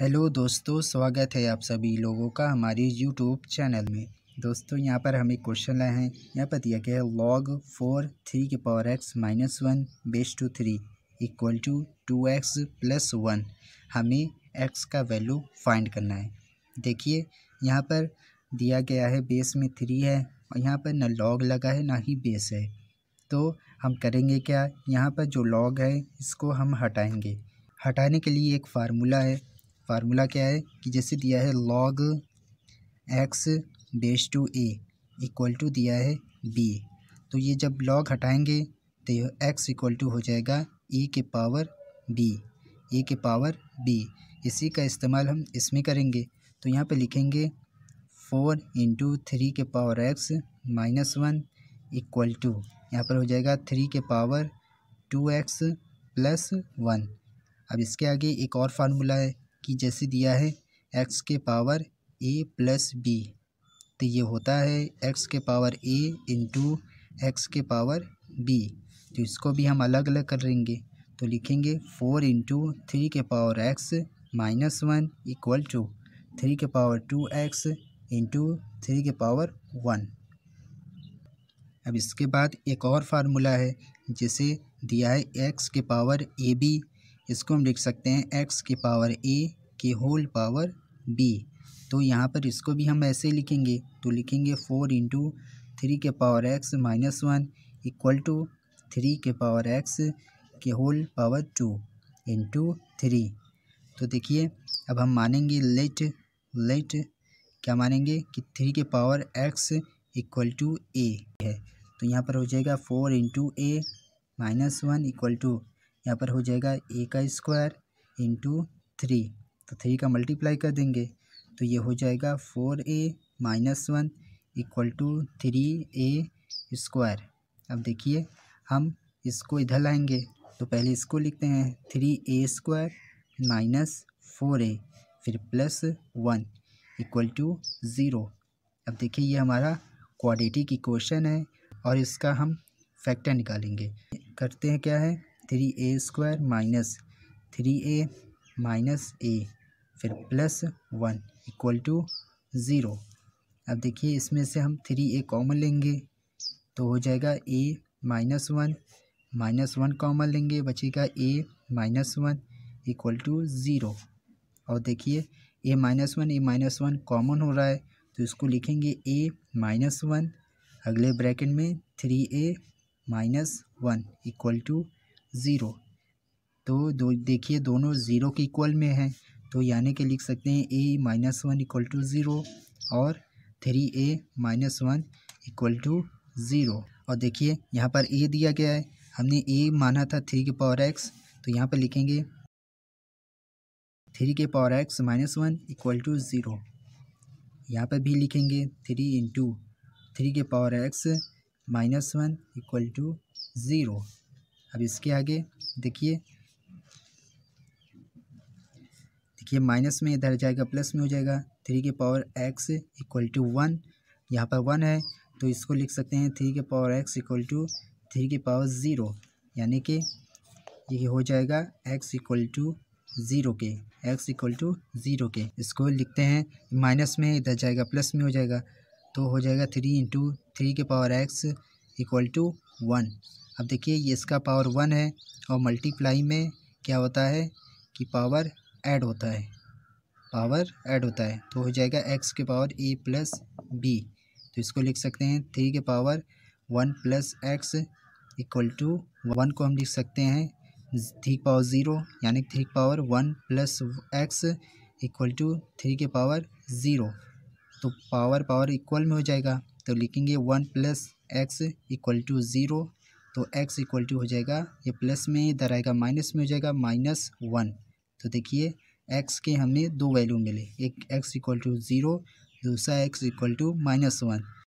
hello दोस्तों स्वागत है आप सभी लोगों का हमारे यूट्यूब चैनल में दोस्तों यहाँ पर हमें क्वेश्चन लाए हैं यहाँ पर दिया गया है लॉग फोर थ्री के power x minus one base two three equal to two x plus one हमें एक्स का वैल्यू फाइंड करना है देखिए यहाँ पर दिया गया है बेस में थ्री है और यहाँ पर ना लॉग लगा है ना ही बेस है तो हम करेंगे क्या यहाँ पर जो लॉग है इसको हम हटाएंगे हटाने के लिए एक फार्मूला है फार्मूला क्या है कि जैसे दिया है log x base two a equal to दिया है बी तो ये जब लॉग हटाएंगे तो यह एक्स इक्वल टू हो जाएगा ए के पावर बी ए के पावर बी इसी का इस्तेमाल हम इसमें करेंगे तो यहाँ पे लिखेंगे फोर इंटू थ्री के power x minus one equal to यहाँ पर हो जाएगा थ्री के power two x plus one अब इसके आगे एक और फार्मूला है कि जैसे दिया है एक्स के पावर ए प्लस बी तो ये होता है एक्स के पावर ए इंटू एक्स के पावर बी तो इसको भी हम अलग अलग करेंगे तो लिखेंगे फोर इंटू थ्री के power x minus one equal to three के power two x into three के पावर वन अब इसके बाद एक और फार्मूला है जिसे दिया है एक्स के पावर ए बी इसको हम लिख सकते हैं एक्स के पावर ए के होल पावर बी तो यहाँ पर इसको भी हम ऐसे लिखेंगे तो लिखेंगे फोर इंटू थ्री के power x minus one equal to three के पावर एक्स के whole power two into three तो देखिए अब हम मानेंगे लेट लेट क्या मानेंगे कि थ्री के power x equal to a है तो यहाँ पर हो जाएगा four into a minus one equal to यहाँ पर हो जाएगा ए का स्क्वायर इंटू थ्री तो थ्री का मल्टीप्लाई कर देंगे तो ये हो जाएगा four a minus one equal to three a square अब देखिए हम इसको इधर लाएंगे तो पहले इसको लिखते हैं three a square minus four a फिर plus one equal to zero अब देखिए ये हमारा क्वाड्रेटिक इक्वेशन है और इसका हम फैक्टर निकालेंगे करते हैं क्या है three a square minus three a minus a फिर plus one equal to zero अब देखिए इसमें से हम थ्री ए कॉमन लेंगे तो हो जाएगा a minus one minus one common लेंगे बचेगा a minus one equal to zero और देखिए a minus one a minus one common हो रहा है तो इसको लिखेंगे ए माइनस वन अगले ब्रैकेट में three a minus one equal to zero तो दो देखिए दोनों ज़ीरो के इक्वल में हैं तो यानी कि लिख सकते हैं a minus one equal to zero और three a minus one equal to zero और देखिए यहाँ पर ए दिया गया है हमने ए माना था थ्री के पावर एक्स तो यहाँ पर लिखेंगे थ्री के power x minus one equal to zero यहाँ पर भी लिखेंगे थ्री इंटू थ्री के power x minus one equal to zero अब इसके आगे देखिए देखिए माइनस में इधर जाएगा प्लस में हो जाएगा थ्री के power x equal to one यहाँ पर वन है तो इसको लिख सकते हैं थ्री के power x equal to three के पावर ज़ीरो यानी कि ये हो जाएगा एक्स इक्वल टू ज़ीरो के एक्स इक्वल टू ज़ीरो के इसको लिखते हैं माइनस में इधर जाएगा प्लस में हो जाएगा तो हो जाएगा थ्री इंटू थ्री के power x equal to one अब देखिए ये इसका पावर वन है और मल्टीप्लाई में क्या होता है कि पावर ऐड होता है पावर ऐड होता है तो हो जाएगा एक्स के पावर ए प्लस बी तो इसको लिख सकते हैं थ्री के power one plus x equal to one को हम लिख सकते हैं थ्री पावर ज़ीरो यानी three power one plus x equal to three के पावर ज़ीरो तो पावर पावर इक्वल में हो जाएगा तो लिखेंगे one plus x equal to zero तो एक्स इक्वल टू हो जाएगा ये प्लस में इधर आएगा माइनस में हो जाएगा माइनस वन तो देखिए एक्स के हमें दो वैल्यू मिले एक एक्स इक्वल टू ज़ीरो दूसरा x equal to minus one